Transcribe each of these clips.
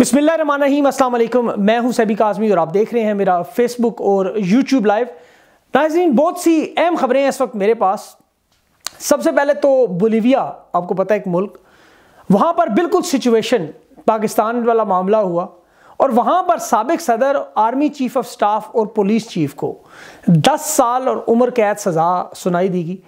रही असलम मैं हूं सैबी काजमी और आप देख रहे हैं मेरा फेसबुक और यूट्यूब लाइव नाजीन बहुत सी अहम खबरें हैं इस वक्त मेरे पास सबसे पहले तो बोलीविया आपको पता है एक मुल्क वहाँ पर बिल्कुल सिचुएशन पाकिस्तान वाला मामला हुआ और वहाँ पर सबक सदर आर्मी चीफ ऑफ स्टाफ और पुलिस चीफ को दस साल और उम्र कैद सज़ा सुनाई दी गई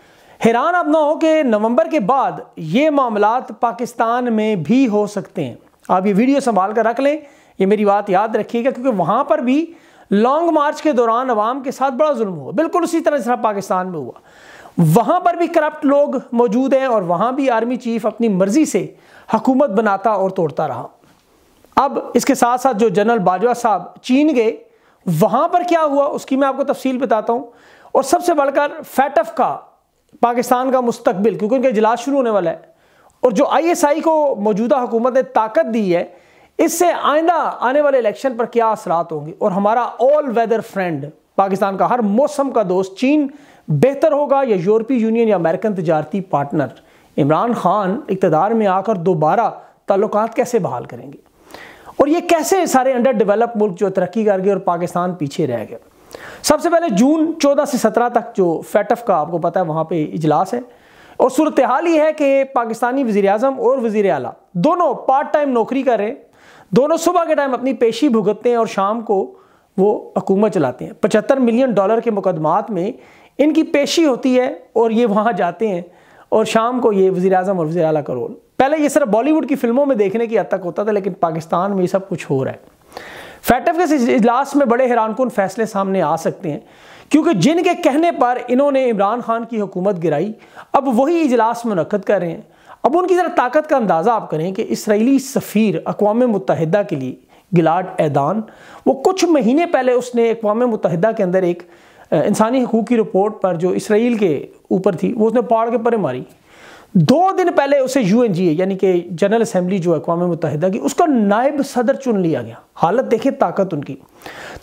हैरान आप ना हो कि नवंबर के बाद ये मामला पाकिस्तान में भी हो सकते हैं आप ये वीडियो संभाल कर रख लें ये मेरी बात याद रखिएगा क्योंकि वहाँ पर भी लॉन्ग मार्च के दौरान अवाम के साथ बड़ा जुल्म हुआ बिल्कुल उसी तरह जिस पाकिस्तान में हुआ वहाँ पर भी करप्ट लोग मौजूद हैं और वहाँ भी आर्मी चीफ अपनी मर्ज़ी से हकूमत बनाता और तोड़ता रहा अब इसके साथ साथ जो जनरल बाजवा साहब चीन गए वहाँ पर क्या हुआ उसकी मैं आपको तफसील बताता हूँ और सबसे बढ़कर फैटफ का पाकिस्तान का मुस्तबिल क्योंकि उनका इजलास शुरू होने वाला है और जो आईएसआई को मौजूदा हुकूमत ने ताकत दी है इससे आइंदा आने वाले इलेक्शन पर क्या असरात होंगे और हमारा ऑल वेदर फ्रेंड पाकिस्तान का हर मौसम का दोस्त चीन बेहतर होगा या यूरोपीय यूनियन या अमेरिकन तजारती पार्टनर इमरान खान इकतदार में आकर दोबारा ताल्लुक कैसे बहाल करेंगे और ये कैसे सारे अंडर डेवलप मुल्क जो तरक्की कर गए और पाकिस्तान पीछे रह गए सबसे पहले जून 14 से 17 तक जो फैटफ का आपको पता है वहाँ पे इजलास है और सूरत हाल ही है कि पाकिस्तानी वजीर अजम और वजीर अला दोनों पार्ट टाइम नौकरी कर रहे हैं दोनों सुबह के टाइम अपनी पेशी भुगतते हैं और शाम को वो हकूमत चलाते हैं पचहत्तर मिलियन डॉलर के मुकदमात में इनकी पेशी होती है और ये वहाँ जाते हैं और शाम को ये वजी अजम और वजी अला का रोल पहले ये सिर्फ बॉलीवुड की फिल्मों में देखने की हद तक होता था लेकिन पाकिस्तान में ये सब कुछ हो रहा है फैटफ के इजलास में बड़े हैरानकुन फैसले सामने आ सकते हैं क्योंकि जिनके कहने पर इन्होंने इमरान खान की हुकूमत गिराई अब वही इजलास मनद कर रहे हैं अब उनकी ज़रा ताकत का अंदाज़ा आप करें कि इसराइली सफ़ीर अकवा मुतहदा के लिए गिलाड ऐदान वो कुछ महीने पहले उसने अकवा मुतहदा के अंदर एक इंसानी हकूक़ की रिपोर्ट पर जो इसराइल के ऊपर थी वो उसने पहाड़ के परे मारी दो दिन पहले उसे यूएनजीए यानी कि जनरल असेंबली जो है अकवा मुतहदा की उसका नायब सदर चुन लिया गया हालत देखिए ताकत उनकी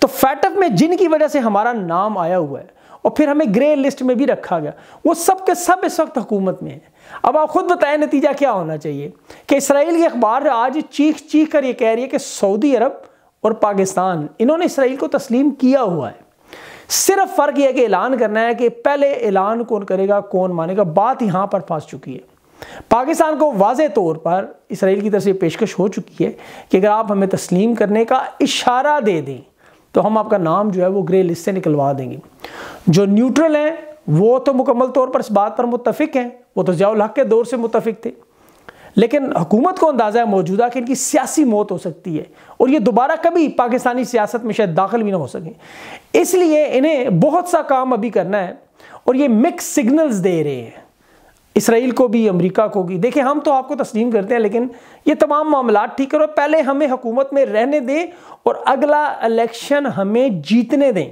तो फैटअप में जिनकी वजह से हमारा नाम आया हुआ है और फिर हमें ग्रे लिस्ट में भी रखा गया वो सब के सब इस वक्त हुकूमत में है अब आप खुद बताएं नतीजा क्या होना चाहिए कि इसराइल की अखबार आज चीख चीख कर ये कह रही है कि सऊदी अरब और पाकिस्तान इन्होंने इसराइल को तस्लीम किया हुआ है सिर्फ फर्क यह कि ऐलान करना है कि पहले ऐलान कौन करेगा कौन मानेगा बात यहां पर फंस चुकी है पाकिस्तान को वाज तौर पर इसराइल की तरफ से पेशकश हो चुकी है कि अगर आप हमें तस्लीम करने का इशारा दे दें तो हम आपका नाम जो है वो ग्रे लिस्ट से निकलवा देंगे जो न्यूट्रल हैं वो तो मुकम्मल तौर पर इस बात पर मुतफिक हैं वो तो जयाल हक के दौर से मुतफिक थे लेकिन हुकूमत को अंदाज़ा है मौजूदा कि इनकी सियासी मौत हो सकती है और ये दोबारा कभी पाकिस्तानी सियासत में शायद दाखिल भी ना हो सकें इसलिए इन्हें बहुत सा काम अभी करना है और ये मिक्स सिग्नल्स दे रहे हैं इसराइल को भी अमेरिका को भी देखिए हम तो आपको तस्लीम करते हैं लेकिन ये तमाम मामला ठीक करो पहले हमें हुकूमत में रहने दें और अगला इलेक्शन हमें जीतने दें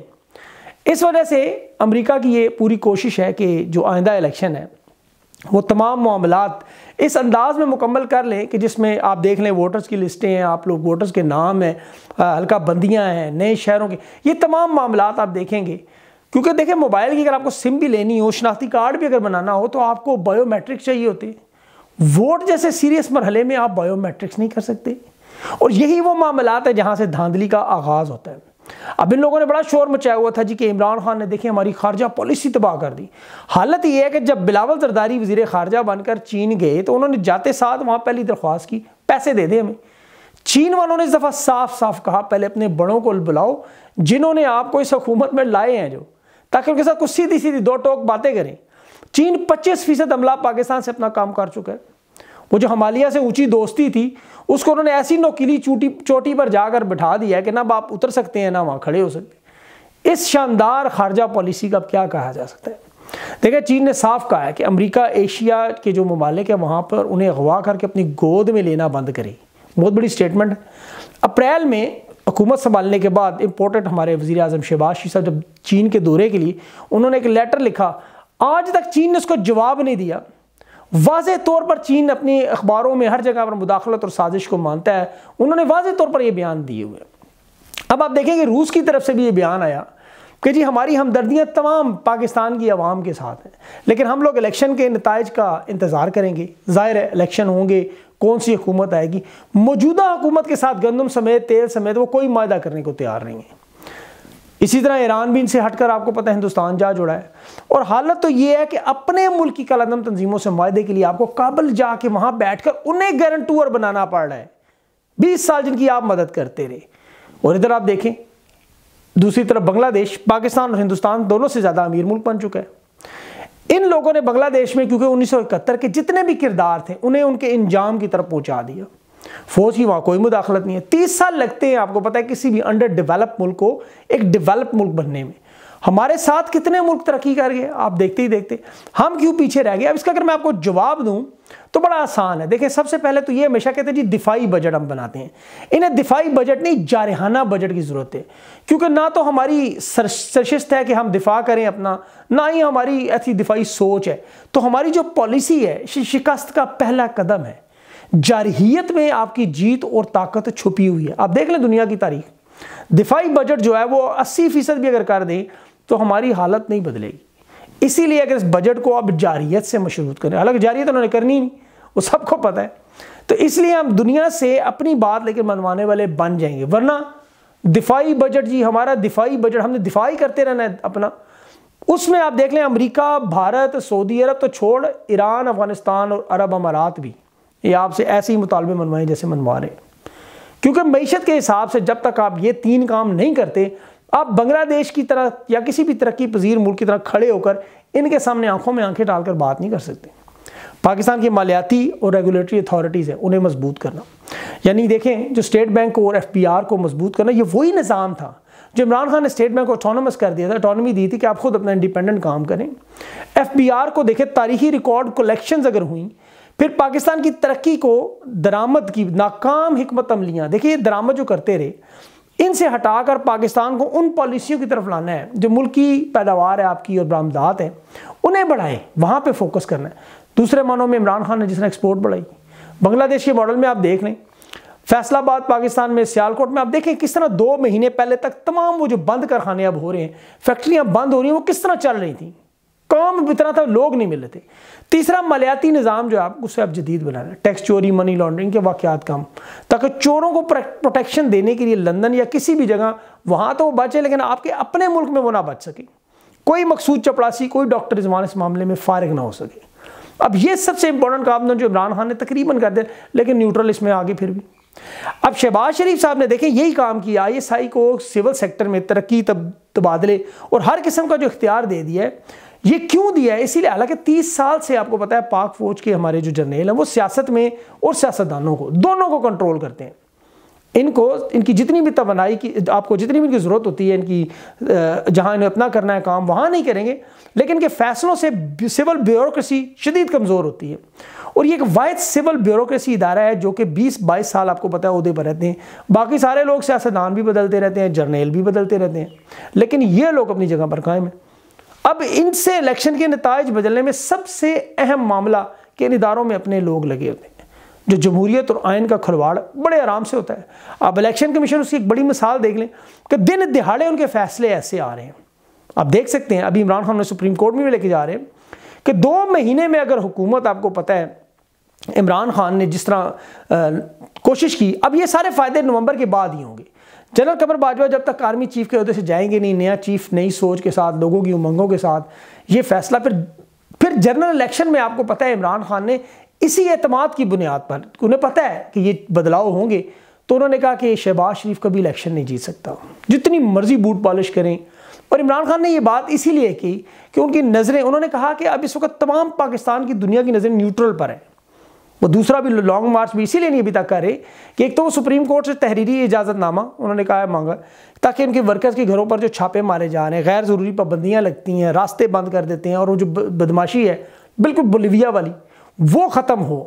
इस वजह से अमेरिका की ये पूरी कोशिश है कि जो आइंदा इलेक्शन है वो तमाम मामला इस अंदाज में मुकम्मल कर लें कि जिसमें आप देख लें वोटर्स की लिस्टें हैं आप लोग वोटर्स के नाम हैं हल्का बंदियाँ हैं नए शहरों के ये तमाम मामला आप देखेंगे क्योंकि देखें मोबाइल की अगर आपको सिम भी लेनी हो शनाख्ती कार्ड भी अगर बनाना हो तो आपको बायोमेट्रिक चाहिए होते वोट जैसे सीरियस मरहले में आप बायोमेट्रिक्स नहीं कर सकते और यही वो मामला है जहाँ से धांधली का आगाज़ होता है अब इन लोगों ने बड़ा शोर मचाया हुआ था जी कि इमरान खान ने देखिए हमारी खारजा पॉलिसी तबाह कर दी हालत यह है कि जब बिलावल जरदारी वजीर खारजा बनकर चीन गए तो उन्होंने जाते साथ वहाँ पहली दरख्वास्त की पैसे दे दें हमें चीन वालों ने इस दफ़ा साफ साफ कहा पहले अपने बड़ों को बुलाओ जिन्होंने आपको इस हकूमत में लाए हैं जो ताकि उनके साथ कुछ सीधी सीधी दो टोक बातें करें चीन पच्चीस फीसद अमला पाकिस्तान से अपना काम कर चुका है वो जो हमालिया से ऊंची दोस्ती थी उसको उन्होंने ऐसी नोकीली चूटी चोटी पर जाकर बिठा दिया कि ना आप उतर सकते हैं ना वहाँ खड़े हो सकते इस शानदार खारजा पॉलिसी का क्या कहा जा सकता है देखिए चीन ने साफ कहा है कि अमेरिका एशिया के जो ममालिक है वहाँ पर उन्हें अगवा करके अपनी गोद में लेना बंद करे बहुत बड़ी स्टेटमेंट है अप्रैल में हुकूमत संभालने के बाद इम्पोर्टेंट हमारे वजी अजम शहबाज शी साहब जब चीन के दौरे के लिए उन्होंने एक लेटर लिखा आज तक चीन ने उसको जवाब नहीं दिया वाज तौर पर चीन अपनी अखबारों में हर जगह पर मुदाखलत और साजिश को मानता है उन्होंने वाज तौर पर यह बयान दिए हुए अब आप देखेंगे रूस की तरफ से भी ये बयान आया कि जी हमारी हमदर्दियाँ तमाम पाकिस्तान की आवाम के साथ हैं लेकिन हम लोग इलेक्शन के नतज का इंतज़ार करेंगे ज़ाहिर है इलेक्शन होंगे कौन सी हुकूमत आएगी मौजूदा हुकूमत के साथ गंदम समेत तेल समेत वो कोई मायदा करने को तैयार नहीं है इसी तरह ईरान भी इनसे हटकर आपको पता है हिंदुस्तान जा जुड़ा है और हालत तो ये है कि अपने मुल्क की कलदम तंजीमों से माहे के लिए आपको काबल जाके वहां बैठकर उन्हें गारंटूअर बनाना पड़ रहा है बीस साल जिनकी आप मदद करते रहे और इधर आप देखें दूसरी तरफ बांग्लादेश पाकिस्तान और हिंदुस्तान दोनों से ज़्यादा अमीर मुल्क बन चुका है इन लोगों ने बांग्लादेश में क्योंकि उन्नीस के जितने भी किरदार थे उन्हें उनके इंजाम की तरफ पहुंचा दिया फौज की वहां कोई मुदाखलत नहीं है तीस साल लगते हैं आपको पता है किसी भी अंडर डेवलप मुल्क को एक डेवलप मुल्क बनने में हमारे साथ कितने मुल्क तरक्की कर गए आप देखते ही देखते हम क्यों पीछे रह गए अब इसका अगर मैं आपको जवाब दूं तो बड़ा आसान है देखिए सबसे पहले तो ये हमेशा कहते हैं जी दिफाई बजट हम बनाते हैं इन्हें दिफाई बजट नहीं जारहाना बजट की ज़रूरत है क्योंकि ना तो हमारी सरशिस्त है कि हम दिफा करें अपना ना ही हमारी ऐसी दिफाई सोच है तो हमारी जो पॉलिसी है शिकस्त का पहला कदम है जारहीत में आपकी जीत और ताकत छुपी हुई है आप देख लें दुनिया की तारीख दिफाई बजट जो है वो 80 फीसद भी अगर कर दें तो हमारी हालत नहीं बदलेगी इसीलिए अगर इस बजट को आप जारियत से मशरूत करें हालांकि जारियत उन्होंने करनी ही नहीं वो सबको पता है तो इसलिए हम दुनिया से अपनी बात लेकर मनवाने वाले बन जाएंगे वरना दिफाई बजट जी हमारा दिफाई बजट हमने दिफाई करते रहना है अपना उसमें आप देख लें अमरीका भारत सऊदी अरब तो छोड़ ईरान अफगानिस्तान और अरब अमारात भी ये आपसे ऐसे ही मुतालबे मनवाएं जैसे मनवा रहे क्योंकि मीशत के हिसाब से जब तक आप ये तीन काम नहीं करते आप बांग्लादेश की तरह या किसी भी तरक्की पजीर मुल्क की तरह खड़े होकर इनके सामने आंखों में आंखें डालकर बात नहीं कर सकते पाकिस्तान की मालियाती और रेगुलेटरी अथॉरिटीज़ हैं उन्हें मजबूत करना यानी देखें जो स्टेट बैंक को और एफ को मजबूत करना ये वही निज़ाम था जो इमरान खान ने स्टेट बैंक को ऑटोनमस कर दिया था ऑटोनमी दी थी कि आप खुद अपना इंडिपेंडेंट काम करें एफ को देखें तारीखी रिकॉर्ड कलेक्शन अगर हुई फिर पाकिस्तान की तरक्की को दरामद की नाकाम हमत अमलियाँ देखिए ये दरामद जो करते रहे इनसे हटाकर पाकिस्तान को उन पॉलिसियों की तरफ लाना है जो मुल्क की पैदावार है आपकी और बरामदात है उन्हें बढ़ाएं वहाँ पर फोकस करना है दूसरे मानों में इमरान खान ने जिसने एक्सपोर्ट बढ़ाई बांग्लादेश के मॉडल में आप देख लें फैसलाबाद पाकिस्तान में सियालकोट में आप देखें किस तरह दो महीने पहले तक तमाम वो जो बंद कारखाने अब हो रहे हैं फैक्ट्रियाँ बंद हो रही हैं वो किस तरह चल रही थी काम इतना था लोग नहीं मिले थे तीसरा मलयाती निज़ाम जो है आप उससे आप जदीद बनाना है टैक्स चोरी मनी लॉन्ड्रिंग के वाक़ात कम ताकि चोरों को प्रोटेक्शन देने के लिए लंदन या किसी भी जगह वहाँ तो वो बचे लेकिन आपके अपने मुल्क में वो ना बच सके कोई मकसूद चपड़ासी कोई डॉक्टर इस इस मामले में फारग ना हो सके अब ये सबसे इंपॉर्टेंट काम था जो इमरान खान ने तकरीबन कर दिया लेकिन न्यूट्रल इसमें आगे फिर भी अब शहबाज शरीफ साहब ने देखें यही काम किया आई एस आई को सिविल सेक्टर में तरक्की तब तबादले और हर किस्म का जो इख्तियार दे दिया है ये क्यों दिया है इसीलिए हालांकि तीस साल से आपको पता है पाक फौज के हमारे जो जर्नेल हैं वो सियासत में और सियासतदानों को दोनों को कंट्रोल करते हैं इनको इनकी जितनी भी तोनाई की आपको जितनी भी इनकी ज़रूरत होती है इनकी जहाँ इन्हें अपना करना है काम वहाँ नहीं करेंगे लेकिन इनके फैसलों से सिविल ब्यूरोसी शदीद कमज़ोर होती है और ये एक वायद सिविल ब्यूरोसी इदारा है जो कि 20-22 साल आपको पता है उहदे पर रहते हैं बाकी सारे लोग सियासतदान भी बदलते रहते हैं जर्नेल भी बदलते रहते हैं लेकिन ये लोग अपनी जगह पर कायम है अब इनसे इलेक्शन के नतज बदलने में सबसे अहम मामला के इन इदारों में अपने लोग लगे होते हैं जो जमहूरियत और आयन का खलवाड़ बड़े आराम से होता है अब इलेक्शन कमीशन उसकी एक बड़ी मिसाल देख लें कि दिन दिहाड़े उनके फैसले ऐसे आ रहे हैं आप देख सकते हैं अभी इमरान खान ने सुप्रीम कोर्ट में भी लेके जा रहे हैं कि दो महीने में अगर हुकूमत आपको पता है इमरान खान ने जिस तरह कोशिश की अब ये सारे फ़ायदे नवंबर के बाद ही होंगे जनरल कमर बाजवा जब तक आर्मी चीफ के अहदे से जाएंगे नहीं नया चीफ नई सोच के साथ लोगों की उमंगों के साथ ये फैसला फिर फिर जनरल इलेक्शन में आपको पता है इमरान खान ने इसी अतमाद की बुनियाद पर उन्हें पता है कि ये बदलाव होंगे तो उन्होंने कहा कि शहबाज शरीफ कभी इलेक्शन नहीं जीत सकता जितनी मर्जी बूट पॉलिश करें और इमरान खान ने ये बात इसीलिए की कि उनकी नज़रें उन्होंने कहा कि अब इस वक्त तमाम पाकिस्तान की दुनिया की नज़रें न्यूट्रल पर हैं वो दूसरा भी लॉन्ग मार्च भी इसीलिए नहीं अभी तक करे कि एक तो वो सुप्रीम कोर्ट से तहरीरी इजाज़तनामा उन्होंने कहा मांगा ताकि उनके वर्कर्स के घरों पर जो छापे मारे जा रहे हैं गैर ज़रूरी पाबंदियाँ लगती हैं रास्ते बंद कर देते हैं और वो जो बदमाशी है बिल्कुल बुलविया वाली वो ख़त्म हो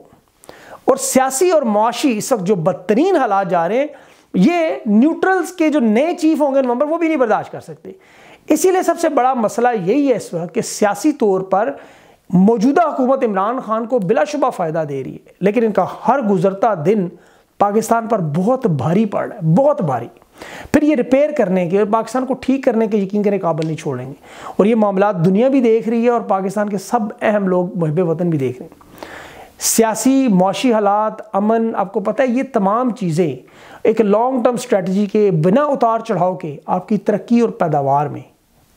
और सियासी और मुआशी इस वक्त जो बदतरीन हालात जा रहे हैं ये न्यूट्रल्स के जो नए चीफ होंगे नवंबर वो भी नहीं बर्दाश्त कर सकते इसीलिए सबसे बड़ा मसला यही है इस वक्त कि सियासी तौर पर मौजूदा हुकूमत इमरान खान को बिलाशुबा फ़ायदा दे रही है लेकिन इनका हर गुजरता दिन पाकिस्तान पर बहुत भारी पड़ रहा है बहुत भारी फिर ये रिपेयर करने के और पाकिस्तान को ठीक करने के यकीन करें काबल नहीं छोड़ेंगे और ये मामला दुनिया भी देख रही है और पाकिस्तान के सब अहम लोग महब वतन भी देख रहे हैं सियासी मुशी हालात अमन आपको पता है ये तमाम चीज़ें एक लॉन्ग टर्म स्ट्रेटजी के बिना उतार चढ़ाव के आपकी तरक्की और पैदावार में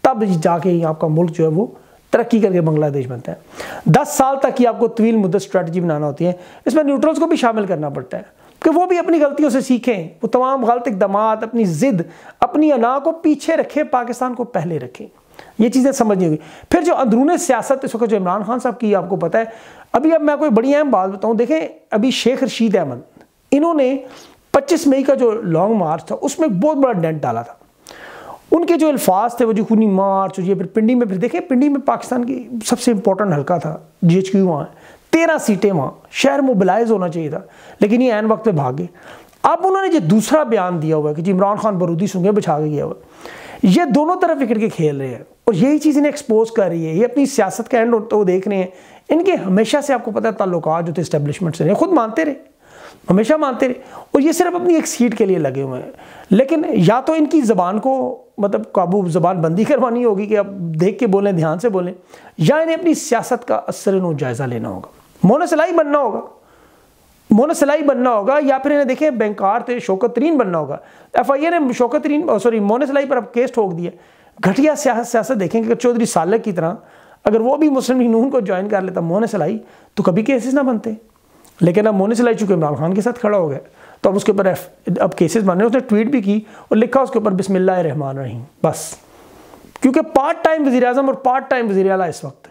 तब जाके आपका मुल्क जो है वो तरक्की करके बांग्लादेश बनता है दस साल तक की आपको तवील मुद्दत स्ट्रैटी बनाना होती है इसमें न्यूट्रल्स को भी शामिल करना पड़ता है कि वो भी अपनी गलतियों से सीखें वो तमाम गलत इकदाम अपनी ज़िद अपनी अना को पीछे रखें पाकिस्तान को पहले रखें ये चीज़ें समझनी होगी फिर जो अंदरून सियासत इस वक्त जो इमरान खान साहब की आपको पता है अभी अब मैं कोई बड़ी अहम बात बताऊँ देखें अभी शेख रशीद अहमद इन्होंने पच्चीस मई का जो लॉन्ग मार्च था उसमें बहुत बड़ा डेंट डाला था उनके जो अल्फाज थे वो जो खूनी मार्च और ये फिर पिंडी में फिर देखे पिंडी में पाकिस्तान की सबसे इंपॉर्टेंट हल्का था जी एच क्यू वहाँ तेरह सीटें वहाँ शहर मोबिलाइज होना चाहिए था लेकिन ये एन वक्त पे भागे अब उन्होंने जो दूसरा बयान दिया हुआ है कि जी इमरान खान बरूदी सुंगे बिछा के गया हुआ ये दोनों तरफ विकेट के खेल रहे हैं और यही चीज़ इन्हें एक्सपोज कर रही है ये अपनी सियासत का एंड तो देख रहे हैं इनके हमेशा से आपको पता है ताल्लुक जो थे इस्टेब्लिशमेंट से खुद मानते रहे हमेशा मानते रहे और ये सिर्फ अपनी एक सीट के लिए लगे हुए हैं लेकिन या तो इनकी ज़बान को मतलब काबू ज़बान बंदी करवानी होगी कि आप देख के बोलें ध्यान से बोलें या इन्हें अपनी सियासत का असर नो जायज़ा लेना होगा मोनसलाई बनना होगा मोनसलाई बनना होगा या फिर इन्हें देखें बैंकार थे शौकत तरीन बनना होगा एफ आई ए ने शौकत तरीन सॉरी मोनसलाई पर अब केस ठोक दिया घटिया सियासत सियासत देखें कि चौधरी सालक की तरह अगर वो भी मुस्लिम नून को ज्वाइन कर लेता मोन सिलाई तो कभी केसेस ना बनते लेकिन अब मोनी सिलाई चुके इमरान खान के साथ खड़ा हो गया तो अब उसके ऊपर अब केसेस बने उसने ट्वीट भी की और लिखा उसके ऊपर बिसमिल्ल रहमान रहीम बस क्योंकि पार्ट टाइम वजी अजम और पार्ट टाइम वजी अला इस वक्त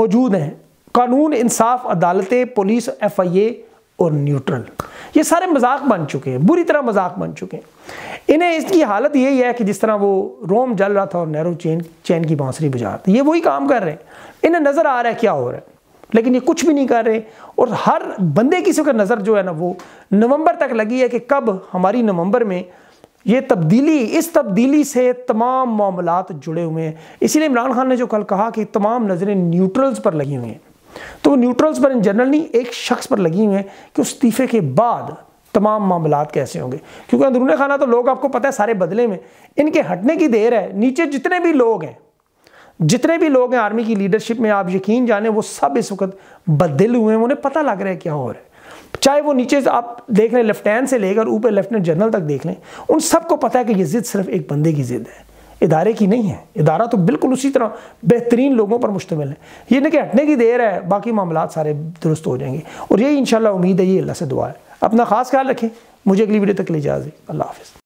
मौजूद हैं कानून इंसाफ अदालतें पुलिस एफ आई ए और न्यूट्रल ये सारे मजाक बन चुके हैं बुरी तरह मजाक बन चुके हैं इन्हें इसकी हालत यही है कि जिस तरह वो रोम जल रहा था और नेहरू चैन चैन की बांसुरी बुझा रहा था ये वही काम कर रहे हैं इन्हें नज़र आ रहा है क्या हो रहा है लेकिन ये कुछ भी नहीं कर रहे और हर बंदे की का नज़र जो है ना वो नवंबर तक लगी है कि कब हमारी नवंबर में ये तब्दीली इस तब्दीली से तमाम मामला जुड़े हुए हैं इसीलिए इमरान खान ने जो कल कहा कि तमाम नज़रें न्यूट्रल्स पर लगी हुई हैं तो न्यूट्रल्स पर इन जनरल नहीं एक शख्स पर लगी हुई हैं कि इस्तीफे के बाद तमाम मामला कैसे होंगे क्योंकि अंदरून खाना तो लोग आपको पता है सारे बदले में इनके हटने की देर है नीचे जितने भी लोग हैं जितने भी लोग हैं आर्मी की लीडरशिप में आप यकीन जाने वो सब इस वक्त बदल हुए हैं उन्हें पता लग रहा है क्या हो रहा है चाहे वो नीचे आप देख लें लेफ्टिनेंट से लेकर ऊपर लेफ्टिनेंट जनरल तक देख लें उन सबको पता है कि ये जिद सिर्फ एक बंदे की जिद है इदारे की नहीं है इदारा तो बिल्कुल उसी तरह बेहतरीन लोगों पर मुश्तमिल है ये नहीं कि हटने की देर है बाकी मामला सारे दुरुस्त हो जाएंगे और यही इन उम्मीद है ये अल्लाह से दुआ है अपना खास ख्याल रखें मुझे अगली वीडियो तक ले जाए अल्लाह हाफिज़